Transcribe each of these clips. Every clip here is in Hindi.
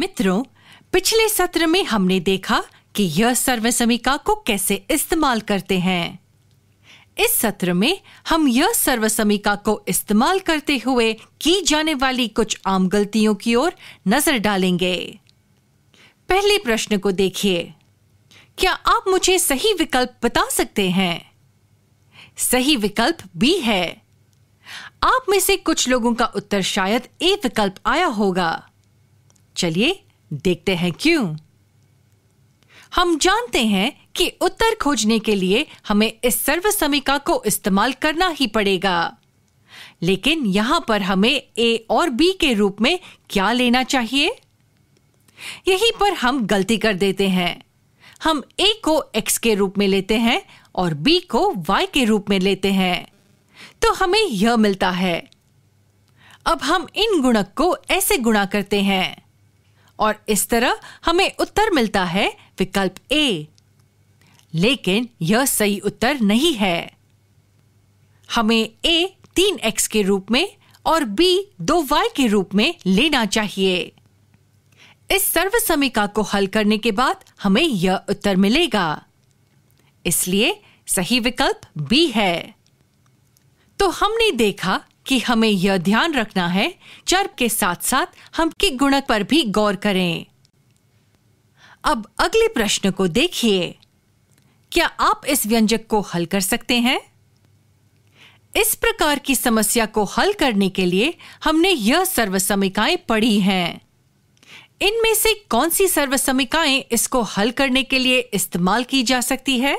मित्रों पिछले सत्र में हमने देखा कि यह सर्वसमिका को कैसे इस्तेमाल करते हैं इस सत्र में हम यह सर्वसमिका को इस्तेमाल करते हुए की जाने वाली कुछ आम गलतियों की ओर नजर डालेंगे पहले प्रश्न को देखिए क्या आप मुझे सही विकल्प बता सकते हैं सही विकल्प बी है आप में से कुछ लोगों का उत्तर शायद ए विकल्प आया होगा चलिए देखते हैं क्यों हम जानते हैं कि उत्तर खोजने के लिए हमें इस सर्व समीका को इस्तेमाल करना ही पड़ेगा लेकिन यहां पर हमें ए और बी के रूप में क्या लेना चाहिए यहीं पर हम गलती कर देते हैं हम ए को एक्स के रूप में लेते हैं और बी को वाई के रूप में लेते हैं तो हमें यह मिलता है अब हम इन गुणक को ऐसे गुणा करते हैं और इस तरह हमें उत्तर मिलता है विकल्प ए लेकिन यह सही उत्तर नहीं है हमें ए तीन एक्स के रूप में और बी दो वाई के रूप में लेना चाहिए इस सर्व समीका को हल करने के बाद हमें यह उत्तर मिलेगा इसलिए सही विकल्प बी है तो हमने देखा कि हमें यह ध्यान रखना है चर्ब के साथ साथ हम के गुणक पर भी गौर करें अब अगले प्रश्न को देखिए क्या आप इस व्यंजक को हल कर सकते हैं इस प्रकार की समस्या को हल करने के लिए हमने यह सर्वसमिकाएं पढ़ी हैं इनमें से कौन सी सर्वसमिकाएं इसको हल करने के लिए इस्तेमाल की जा सकती है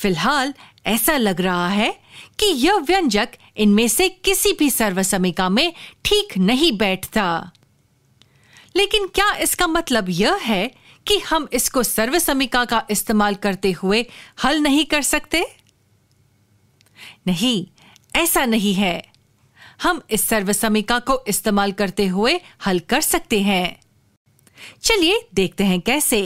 फिलहाल ऐसा लग रहा है कि यह व्यंजक इनमें से किसी भी सर्वसमिका में ठीक नहीं बैठता लेकिन क्या इसका मतलब यह है कि हम इसको सर्वसमिका का इस्तेमाल करते हुए हल नहीं कर सकते नहीं ऐसा नहीं है हम इस सर्वसमिका को इस्तेमाल करते हुए हल कर सकते हैं चलिए देखते हैं कैसे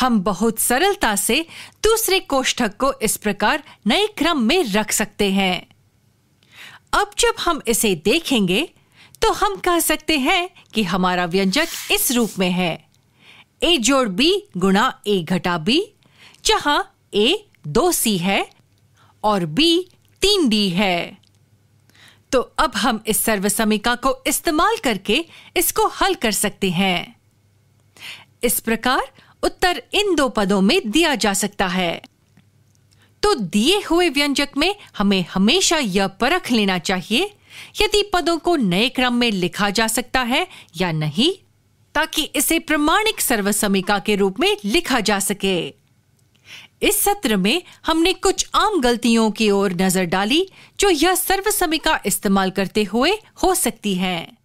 हम बहुत सरलता से दूसरे कोष्ठक को इस प्रकार नए क्रम में रख सकते हैं अब जब हम इसे देखेंगे तो हम कह सकते हैं कि हमारा व्यंजक इस रूप में है ए जोड़ बी गुणा ए घटा बी जहां ए दो सी है और बी तीन डी है तो अब हम इस सर्वसमिका को इस्तेमाल करके इसको हल कर सकते हैं इस प्रकार उत्तर इन दो पदों में दिया जा सकता है तो दिए हुए व्यंजक में हमें हमेशा यह परख लेना चाहिए यदि पदों को नए क्रम में लिखा जा सकता है या नहीं ताकि इसे प्रमाणिक सर्वसमिका के रूप में लिखा जा सके इस सत्र में हमने कुछ आम गलतियों की ओर नजर डाली जो यह सर्वसमिका इस्तेमाल करते हुए हो सकती हैं।